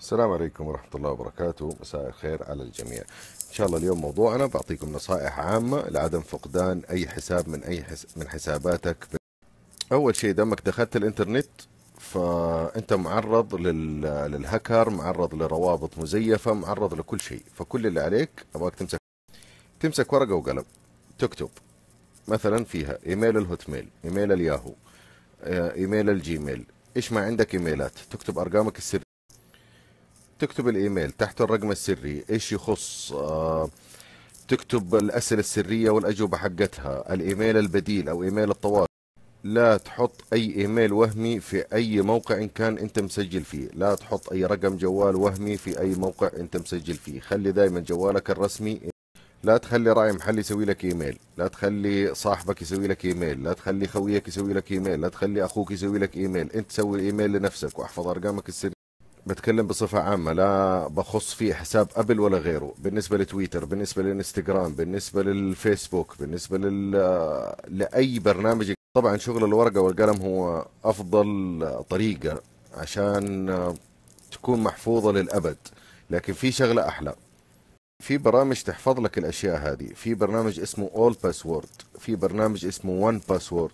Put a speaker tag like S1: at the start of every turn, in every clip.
S1: السلام عليكم ورحمة الله وبركاته مساء الخير على الجميع إن شاء الله اليوم موضوعنا بعطيكم نصائح عامة لعدم فقدان أي حساب من أي حس... من حساباتك أول شيء دمك دخلت الإنترنت فأنت معرض لل... للهكر معرض لروابط مزيفة معرض لكل شيء فكل اللي عليك أبغاك تمسك تمسك ورقة وقلم تكتب مثلا فيها إيميل الهوت ميل إيميل الياهو آه، إيميل الجيميل إيش ما عندك إيميلات تكتب أرقامك السرية تكتب الايميل تحت الرقم السري ايش يخص آه، تكتب الاسئله السريه والاجوبه حقتها الايميل البديل او ايميل الطوارئ لا تحط اي ايميل وهمي في اي موقع ان كان انت مسجل فيه لا تحط اي رقم جوال وهمي في اي موقع انت مسجل فيه خلي دائما جوالك الرسمي لا تخلي راعي محل يسوي لك ايميل لا تخلي صاحبك يسوي لك ايميل لا تخلي خويك يسوي لك ايميل لا تخلي اخوك يسوي لك ايميل انت سوي الايميل لنفسك واحفظ ارقامك السرية بتكلم بصفة عامة لا بخص فيه حساب أبل ولا غيره بالنسبة لتويتر بالنسبة للإنستغرام بالنسبة للفيسبوك بالنسبة لل... لأي برنامج طبعا شغل الورقة والقلم هو أفضل طريقة عشان تكون محفوظة للأبد لكن في شغلة أحلى في برامج تحفظ لك الأشياء هذه في برنامج اسمه اول باسورد في برنامج اسمه وان باسورد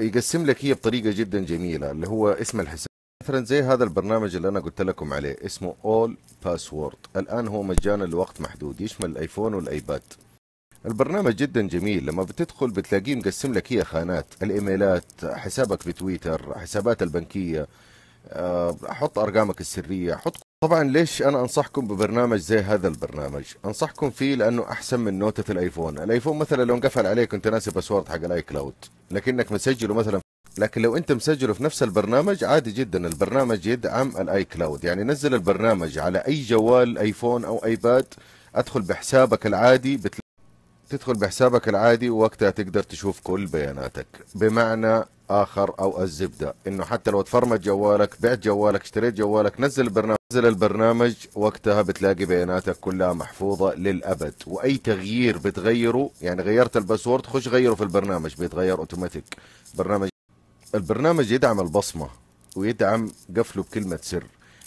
S1: يقسم لك هي بطريقة جدا جميلة اللي هو اسم الحساب مثلا زي هذا البرنامج اللي انا قلت لكم عليه اسمه اول باسورد الان هو مجانا لوقت محدود يشمل الايفون والايباد البرنامج جدا جميل لما بتدخل بتلاقيه مقسم لك هي خانات الايميلات حسابك بتويتر حسابات البنكيه آه، حط ارقامك السريه حط طبعا ليش انا انصحكم ببرنامج زي هذا البرنامج انصحكم فيه لانه احسن من نوتة الايفون الايفون مثلا لو انقفل عليك انت ناسي باسورد حق الاي كلاود لكنك مسجله مثلا لكن لو انت مسجله في نفس البرنامج عادي جدا البرنامج يدعم الاي كلاود يعني نزل البرنامج على اي جوال ايفون او ايباد ادخل بحسابك العادي بتل... تدخل بحسابك العادي ووقتها تقدر تشوف كل بياناتك بمعنى اخر او الزبده انه حتى لو تفرمت جوالك بعت جوالك اشتريت جوالك نزل البرنامج نزل البرنامج وقتها بتلاقي بياناتك كلها محفوظه للابد واي تغيير بتغيره يعني غيرت الباسورد خش غيره في البرنامج بيتغير اوتوماتيك برنامج البرنامج يدعم البصمة ويدعم قفله بكلمة سر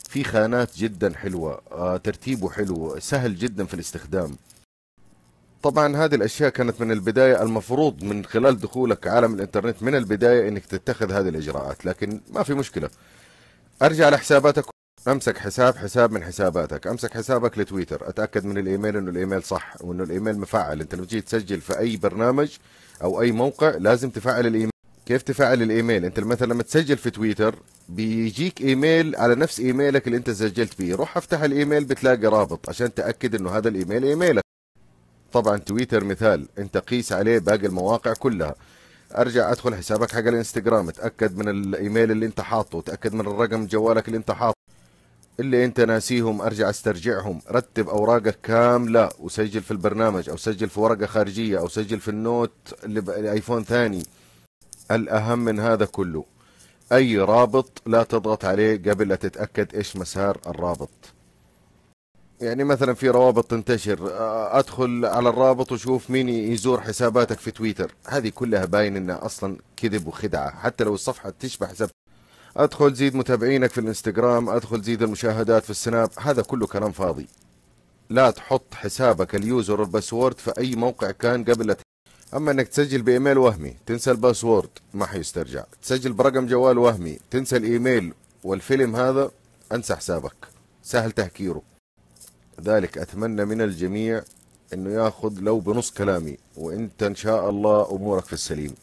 S1: في خانات جدا حلوة آه، ترتيبه حلو سهل جدا في الاستخدام طبعا هذه الاشياء كانت من البدايه المفروض من خلال دخولك عالم الانترنت من البدايه انك تتخذ هذه الاجراءات لكن ما في مشكله ارجع لحساباتك امسك حساب حساب من حساباتك امسك حسابك لتويتر اتاكد من الايميل انه الايميل صح وانه الايميل مفعل انت لما تجي تسجل في اي برنامج او اي موقع لازم تفعل الايميل كيف تفعل الايميل انت مثلا لما تسجل في تويتر بيجيك ايميل على نفس ايميلك اللي انت سجلت فيه روح افتح الايميل بتلاقي رابط عشان تاكد انه هذا الايميل ايميلك طبعا تويتر مثال انت قيس عليه باقي المواقع كلها ارجع ادخل حسابك حق الانستغرام اتاكد من الايميل اللي انت حاطه تاكد من الرقم جوالك اللي انت حاطه اللي انت ناسيهم ارجع استرجعهم رتب اوراقك كامله وسجل في البرنامج او سجل في ورقه خارجيه او سجل في النوت اللي بالايفون ثاني الأهم من هذا كله أي رابط لا تضغط عليه قبل لا تتأكد إيش مسار الرابط يعني مثلا في روابط تنتشر آه، ادخل على الرابط وشوف مين يزور حساباتك في تويتر هذه كلها باين انها اصلا كذب وخدعه حتى لو الصفحه تشبه حساب ادخل زيد متابعينك في الانستغرام ادخل زيد المشاهدات في السناب هذا كله كلام فاضي لا تحط حسابك اليوزر الباسورد في اي موقع كان قبل اما انك تسجل بايميل وهمي تنسى الباسورد ما حيسترجع تسجل برقم جوال وهمي تنسى الايميل والفيلم هذا انسى حسابك سهل تهكيره ذلك اتمنى من الجميع انه ياخذ لو بنص كلامي وانت ان شاء الله امورك في السليم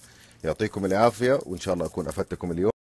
S1: يعطيكم العافيه وان شاء الله اكون افدتكم اليوم